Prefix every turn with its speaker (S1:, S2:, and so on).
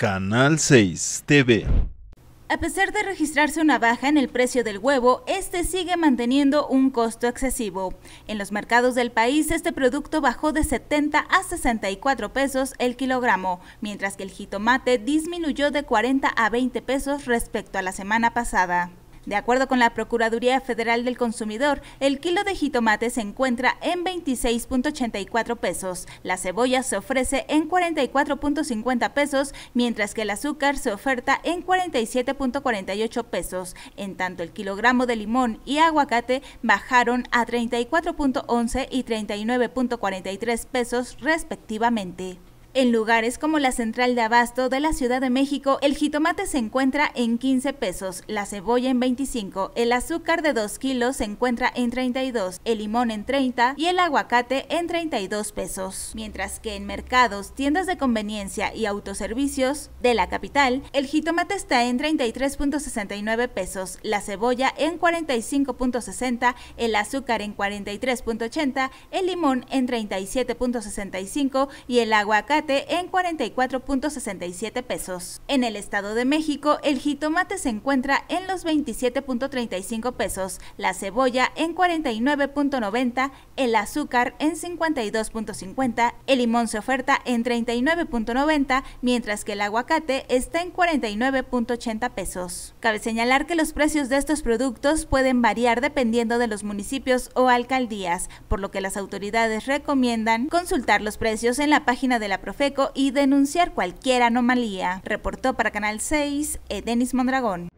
S1: Canal 6 TV. A pesar de registrarse una baja en el precio del huevo, este sigue manteniendo un costo excesivo. En los mercados del país, este producto bajó de 70 a 64 pesos el kilogramo, mientras que el jitomate disminuyó de 40 a 20 pesos respecto a la semana pasada. De acuerdo con la Procuraduría Federal del Consumidor, el kilo de jitomate se encuentra en 26.84 pesos, la cebolla se ofrece en 44.50 pesos, mientras que el azúcar se oferta en 47.48 pesos. En tanto, el kilogramo de limón y aguacate bajaron a 34.11 y 39.43 pesos respectivamente. En lugares como la Central de Abasto de la Ciudad de México, el jitomate se encuentra en 15 pesos, la cebolla en 25, el azúcar de 2 kilos se encuentra en 32, el limón en 30 y el aguacate en 32 pesos. Mientras que en mercados, tiendas de conveniencia y autoservicios de la capital, el jitomate está en 33.69 pesos, la cebolla en 45.60, el azúcar en 43.80, el limón en 37.65 y el aguacate en 44.67 pesos. En el Estado de México, el jitomate se encuentra en los 27.35 pesos, la cebolla en 49.90, el azúcar en 52.50, el limón se oferta en 39.90, mientras que el aguacate está en 49.80 pesos. Cabe señalar que los precios de estos productos pueden variar dependiendo de los municipios o alcaldías, por lo que las autoridades recomiendan consultar los precios en la página de la Feco y denunciar cualquier anomalía. Reportó para Canal 6 eh, Denis Mondragón.